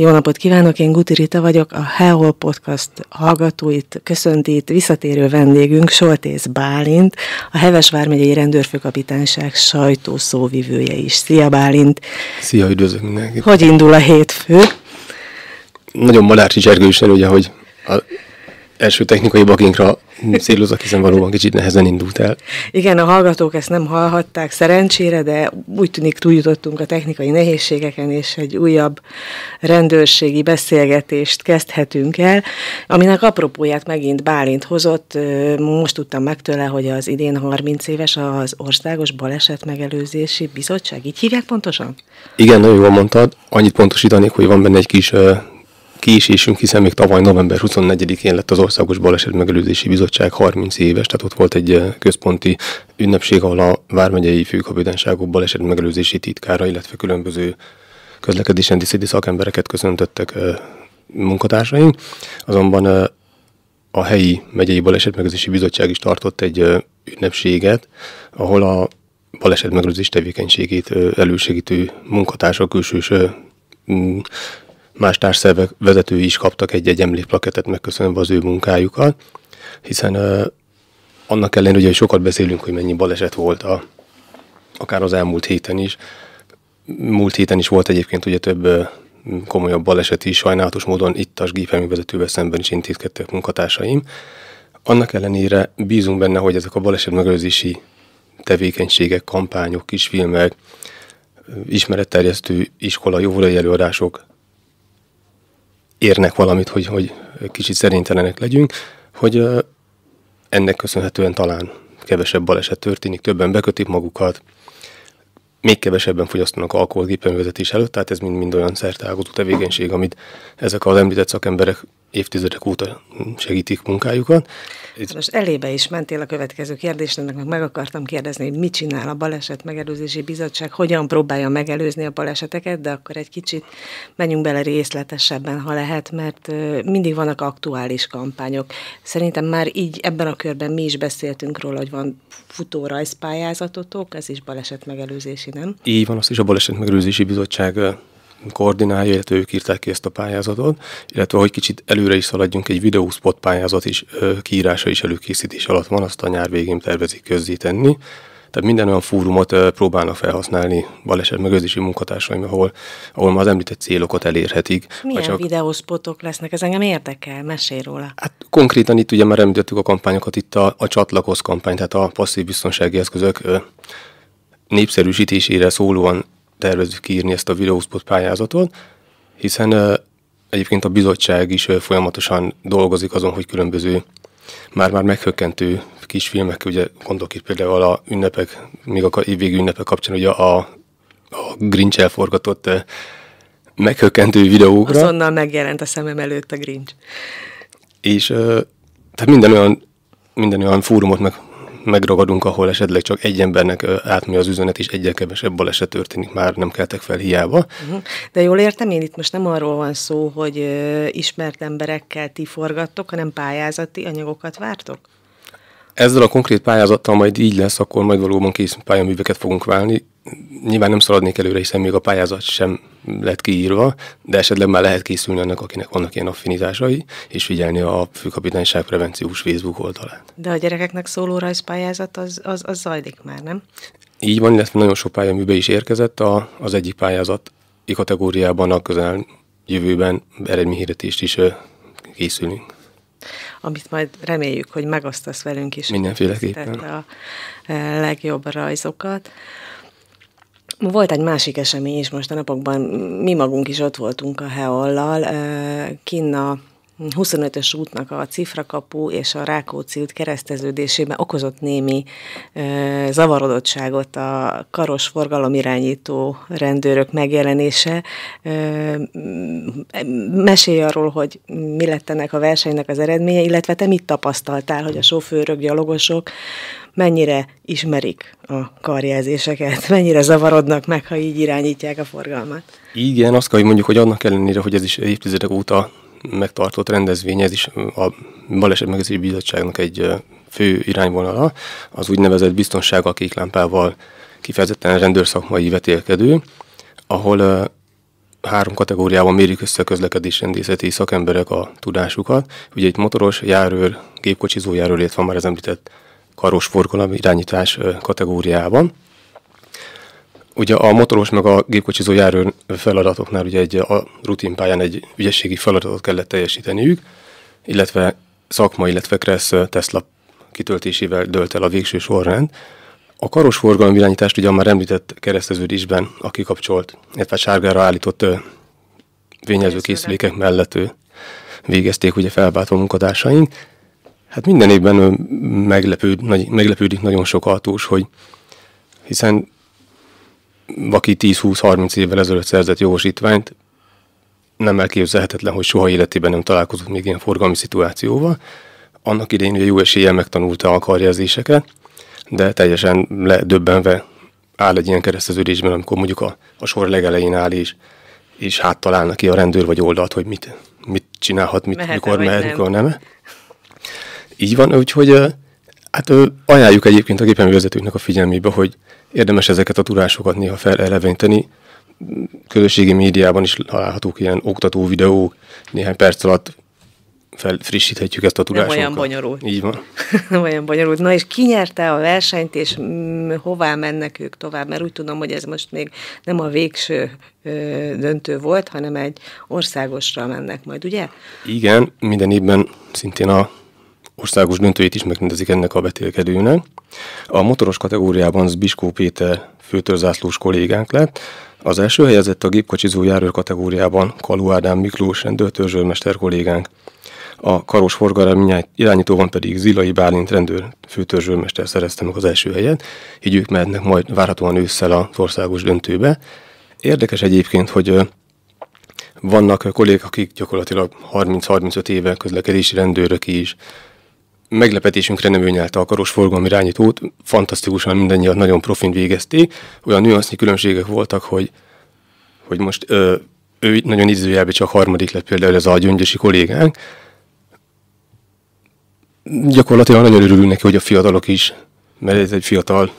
Jó napot kívánok, én Guti Rita vagyok, a Heol Podcast hallgatóit köszönti visszatérő vendégünk Soltész Bálint, a Heves Vármegyei Rendőrfőkapitányság sajtószóvivője is. Szia Bálint! Szia, üdvözlök mindenkit! Hogy indul a hétfő? Nagyon Madárcsi Zsergő is ugye, hogy a első technikai bakinkra célozok, hiszen valóban kicsit nehezen indult el. Igen, a hallgatók ezt nem hallhatták szerencsére, de úgy tűnik túljutottunk a technikai nehézségeken, és egy újabb rendőrségi beszélgetést kezdhetünk el, aminek apropóját megint Bálint hozott. Most tudtam meg tőle, hogy az idén 30 éves az Országos Baleset Megelőzési Bizottság, így hívják pontosan? Igen, nagyon jól mondtad. Annyit pontosítanék, hogy van benne egy kis késésünk, hiszen még tavaly november 24-én lett az Országos Baleset Megelőzési Bizottság 30 éves, tehát ott volt egy eh, központi ünnepség, ahol a Vármegyei Főkapitányságok Baleset Megelőzési Titkára, illetve különböző közlekedési rendiszédi szakembereket köszöntöttek eh, munkatársaink. Azonban eh, a helyi megyei balesetmegelőzési bizottság is tartott egy ünnepséget, ahol a balesetmegőrzés tevékenységét elősegítő munkatársak, külsős Más társszervek vezetői is kaptak egy-egy emlékplaketet megköszönve az ő munkájukat, hiszen uh, annak ellenére, hogy sokat beszélünk, hogy mennyi baleset volt a, akár az elmúlt héten is. Múlt héten is volt egyébként ugye több uh, komolyabb baleset is, sajnálatos módon itt a vezetővel szemben is intézkedtek munkatársaim. Annak ellenére bízunk benne, hogy ezek a baleset megőrzési tevékenységek, kampányok, kisfilmek, ismeretterjesztő iskola, jóvalai előadások érnek valamit, hogy, hogy kicsit szerintelenek legyünk, hogy ennek köszönhetően talán kevesebb baleset történik, többen bekötik magukat, még kevesebben fogyasztanak alkoholt vezetés előtt, tehát ez mind-mind olyan szertágozó tevékenység, amit ezek az említett szakemberek évtizedek óta segítik munkájukat. Hát most elébe is mentél a következő kérdésnek, meg meg akartam kérdezni, hogy mit csinál a Baleset Megelőzési Bizottság, hogyan próbálja megelőzni a baleseteket, de akkor egy kicsit menjünk bele részletesebben, ha lehet, mert mindig vannak aktuális kampányok. Szerintem már így ebben a körben mi is beszéltünk róla, hogy van futó rajzpályázatotok, ez is baleset megelőzési, nem? Így van, azt is a Baleset Megelőzési Bizottság koordinálja, illetve ők írták ki ezt a pályázatot, illetve hogy kicsit előre is szaladjunk, egy videóspot pályázat is kiírása is előkészítés alatt van, azt a nyár végén tervezik közzétenni. Tehát minden olyan fórumot próbálnak felhasználni baleset megőrzési munkatársaim, ahol, ahol már az említett célokat elérhetik. Milyen csak... videóspotok lesznek? Ez engem érdekel, mesél róla. Hát konkrétan itt ugye már említettük a kampányokat, itt a, a csatlakoz kampány, tehát a passzív biztonsági eszközök népszerűsítésére szólóan tervezzük írni ezt a videóspot pályázatot, hiszen egyébként a bizottság is folyamatosan dolgozik azon, hogy különböző már-már meghökkentő kis filmek, ugye gondolok itt például a ünnepek, még a évvégű ünnepek kapcsán ugye a, a Grinch elforgatott meghökkentő videókra. Azonnal megjelent a szemem előtt a Grinch. És tehát minden olyan, minden olyan fórumot, meg megragadunk, ahol esetleg csak egy embernek átmegy az üzenet, és egyre kevesebb baleset történik, már nem keltek fel hiába. Uh-huh. De jól értem, én itt most nem arról van szó, hogy ismert emberekkel ti forgattok, hanem pályázati anyagokat vártok? Ezzel a konkrét pályázattal majd így lesz, akkor majd valóban kész pályaműveket fogunk válni, nyilván nem szaladnék előre, hiszen még a pályázat sem lett kiírva, de esetleg már lehet készülni annak, akinek vannak ilyen affinizásai, és figyelni a főkapitányság prevenciós Facebook oldalát. De a gyerekeknek szóló rajzpályázat az, az, az zajlik már, nem? Így van, illetve nagyon sok pályaműbe is érkezett. A, az egyik pályázat kategóriában a közel jövőben eredményhirdetést is készülünk amit majd reméljük, hogy megosztasz velünk is. Mindenféleképpen. A e, legjobb rajzokat. Volt egy másik esemény is most a napokban, mi magunk is ott voltunk a Heollal, kinn a 25-ös útnak a Cifrakapu és a Rákóczi út kereszteződésében okozott némi e, zavarodottságot a karos forgalomirányító rendőrök megjelenése. E, mesélj arról, hogy mi lett ennek a versenynek az eredménye, illetve te mit tapasztaltál, hogy a sofőrök, gyalogosok mennyire ismerik a karjelzéseket, mennyire zavarodnak meg, ha így irányítják a forgalmat. Igen, azt kell, hogy mondjuk, hogy annak ellenére, hogy ez is évtizedek óta megtartott rendezvény, ez is a Baleset Megezési Bizottságnak egy fő irányvonala, az úgynevezett biztonsággal kéklámpával kifejezetten rendőrszakmai vetélkedő, ahol három kategóriában mérjük össze a közlekedésrendészeti szakemberek a tudásukat. Ugye egy motoros járőr, gépkocsizó járőr, illetve már az említett karos forgalom irányítás kategóriában. Ugye a motoros meg a gépkocsizó járőr feladatoknál ugye egy a rutinpályán egy ügyességi feladatot kellett teljesíteniük, illetve szakma, illetve Kressz Tesla kitöltésével dölt el a végső sorrend. A karos forgalom irányítást ugye a már említett kereszteződésben a kikapcsolt, illetve sárgára állított vényezőkészülékek mellett végezték ugye felváltó munkatársaink. Hát minden évben meglepőd, nagy, meglepődik nagyon sok autós, hogy hiszen aki 10-20-30 évvel ezelőtt szerzett jogosítványt, nem elképzelhetetlen, hogy soha életében nem találkozott még ilyen forgalmi szituációval. Annak idején ugye jó eséllyel megtanulta a karjelzéseket, de teljesen ledöbbenve áll egy ilyen kereszteződésben, amikor mondjuk a, a sor legelején áll és, és hát találnak neki a rendőr vagy oldalt, hogy mit, mit csinálhat, mit, mikor mehet, mikor nem. Így van, úgyhogy Hát ajánljuk egyébként a gépjárművezetőknek a figyelmébe, hogy érdemes ezeket a tudásokat néha feleleveníteni. Közösségi médiában is találhatók ilyen oktató videók, néhány perc alatt felfrissíthetjük ezt a tudást. olyan bonyolult. Így van. olyan bonyolult. Na és ki nyerte a versenyt, és mm, hová mennek ők tovább? Mert úgy tudom, hogy ez most még nem a végső ö, döntő volt, hanem egy országosra mennek majd, ugye? Igen, minden évben szintén a országos döntőjét is megrendezik ennek a betélkedőnek. A motoros kategóriában Zbiskó Péter főtörzászlós kollégánk lett, az első helyezett a gépkocsizó járőr kategóriában Kalu Ádám Miklós rendőrtörzsőrmester kollégánk. A karos forgalom irányítóban pedig Zilai Bálint rendőr főtörzsőrmester szerezte meg az első helyet, így ők mehetnek majd várhatóan ősszel az országos döntőbe. Érdekes egyébként, hogy vannak kollégák, akik gyakorlatilag 30-35 éve közlekedési rendőrök is meglepetésünkre nem ő nyelte a karos forgalmi irányítót, fantasztikusan mindannyian nagyon profin végezték, olyan nüansznyi különbségek voltak, hogy, hogy most ö, ő nagyon idézőjelben csak harmadik lett például ez a gyöngyösi kollégánk, gyakorlatilag nagyon örülünk neki, hogy a fiatalok is, mert ez egy fiatal,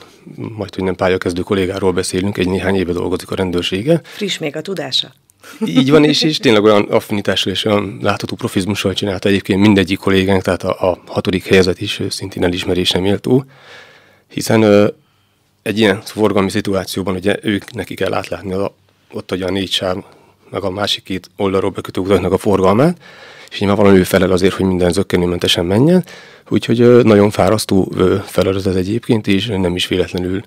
majd hogy nem pályakezdő kollégáról beszélünk, egy néhány éve dolgozik a rendőrsége. Friss még a tudása? Így van, és, és tényleg olyan affinitással és olyan látható profizmussal csinálta egyébként mindegyik kollégánk, tehát a, a hatodik helyzet is szintén elismerésre méltó, hiszen ö, egy ilyen forgalmi szituációban ugye ők neki kell átlátni a, ott ugye a négy sáv, meg a másik két oldalról bekötő utaknak a forgalmát, és nyilván valami ő felel azért, hogy minden zöggenőmentesen menjen, úgyhogy ö, nagyon fárasztó feladat ez egyébként, és nem is véletlenül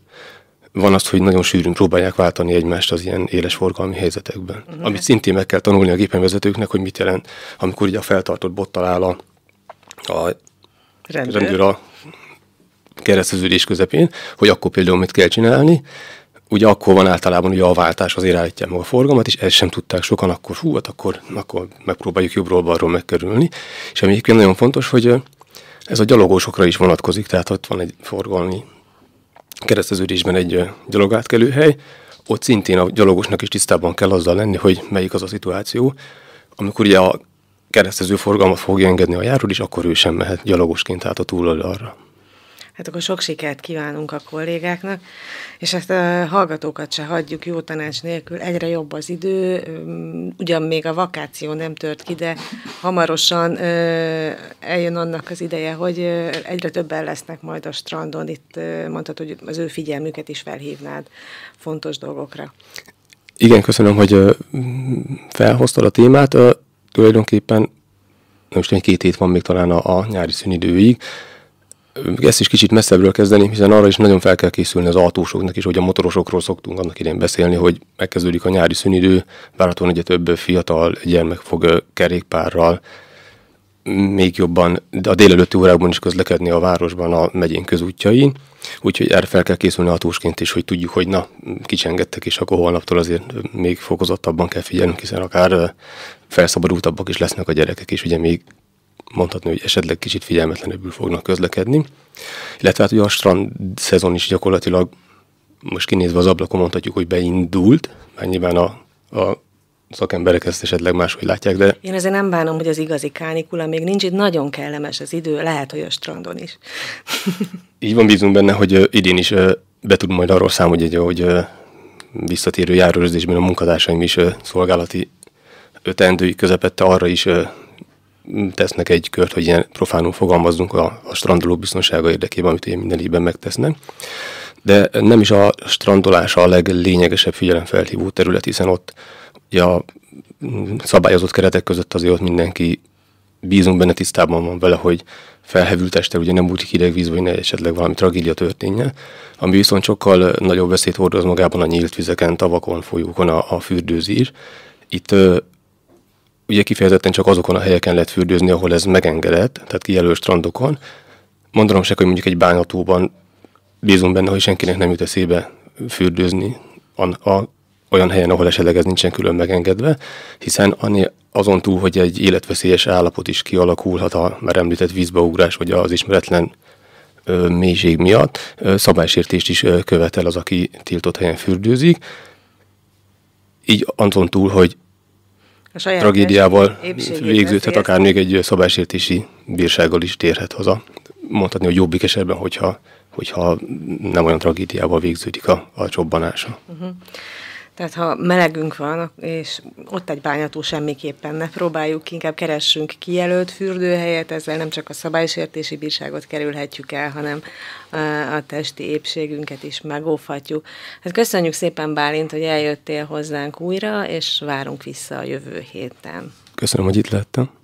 van az, hogy nagyon sűrűn próbálják váltani egymást az ilyen éles forgalmi helyzetekben. Uh-huh. Amit szintén meg kell tanulni a gépenvezetőknek, hogy mit jelent, amikor ugye a feltartott bottal áll a, a rendőr. rendőr a kereszteződés közepén, hogy akkor például mit kell csinálni, ugye akkor van általában ugye a váltás, azért állítják meg a forgalmat, és ezt sem tudták sokan, akkor hú, hát akkor, akkor megpróbáljuk jobbról-balról megkerülni. És ami egyébként nagyon fontos, hogy ez a gyalogosokra is vonatkozik, tehát ott van egy forgalmi kereszteződésben egy hely, ott szintén a gyalogosnak is tisztában kell azzal lenni, hogy melyik az a szituáció, amikor ugye a keresztező forgalmat fogja engedni a járul, és akkor ő sem mehet gyalogosként át a túloldalra. Hát akkor sok sikert kívánunk a kollégáknak, és ezt hát, a hallgatókat se hagyjuk jó tanács nélkül, egyre jobb az idő, ugyan még a vakáció nem tört ki, de hamarosan eljön annak az ideje, hogy egyre többen lesznek majd a strandon, itt mondtad, hogy az ő figyelmüket is felhívnád fontos dolgokra. Igen, köszönöm, hogy felhoztad a témát. Tulajdonképpen nem is tudom, két hét van még talán a, a nyári szünidőig, ezt is kicsit messzebbről kezdeni, hiszen arra is nagyon fel kell készülni az autósoknak is, hogy a motorosokról szoktunk annak idén beszélni, hogy megkezdődik a nyári szünidő, várhatóan ugye több fiatal gyermek fog kerékpárral még jobban a délelőtti órákban is közlekedni a városban a megyén közútjain, úgyhogy erre fel kell készülni hatósként is, hogy tudjuk, hogy na, kicsengettek, és akkor holnaptól azért még fokozottabban kell figyelnünk, hiszen akár felszabadultabbak is lesznek a gyerekek, és ugye még mondhatni, hogy esetleg kicsit figyelmetlenebbül fognak közlekedni. Illetve hát ugye a strand szezon is gyakorlatilag most kinézve az ablakon mondhatjuk, hogy beindult, mert nyilván a, a szakemberek ezt esetleg máshogy látják, de... Én azért nem bánom, hogy az igazi kánikula még nincs, itt nagyon kellemes az idő, lehet, hogy a strandon is. Így van, bízunk benne, hogy idén is be tudunk majd arról számolni, hogy, hogy visszatérő járőrzésben a munkatársaim is szolgálati ötendői közepette arra is tesznek egy kört, hogy ilyen profánul fogalmazzunk a, a strandoló biztonsága érdekében, amit én minden évben megtesznek. De nem is a strandolás a leglényegesebb figyelemfelhívó terület, hiszen ott ugye a szabályozott keretek között azért ott mindenki bízunk benne, tisztában van vele, hogy felhevült este, ugye nem úgy hideg víz, vagy ne esetleg valami tragédia történjen, ami viszont sokkal nagyobb veszélyt hordoz magában a nyílt vizeken, tavakon, folyókon a, a fürdőzés. Itt ugye kifejezetten csak azokon a helyeken lehet fürdőzni, ahol ez megengedett, tehát kijelölt strandokon. Mondanom se, hogy mondjuk egy bányatóban bízom benne, hogy senkinek nem jut eszébe fürdőzni a, a, olyan helyen, ahol esetleg ez nincsen külön megengedve, hiszen azon túl, hogy egy életveszélyes állapot is kialakulhat a már említett vízbeugrás, vagy az ismeretlen ö, mélység miatt, ö, szabálysértést is ö, követel az, aki tiltott helyen fürdőzik. Így azon túl, hogy a saját tragédiával végződhet, akár még egy szabásértési bírsággal is térhet haza. Mondhatni, hogy jobbik esetben, hogyha, hogyha nem olyan tragédiával végződik a, a csobbanása. Uh-huh. Tehát ha melegünk van, és ott egy bányató semmiképpen ne próbáljuk, inkább keressünk kijelölt fürdőhelyet, ezzel nem csak a szabálysértési bírságot kerülhetjük el, hanem a testi épségünket is megóvhatjuk. Hát köszönjük szépen Bálint, hogy eljöttél hozzánk újra, és várunk vissza a jövő héten. Köszönöm, hogy itt lettem.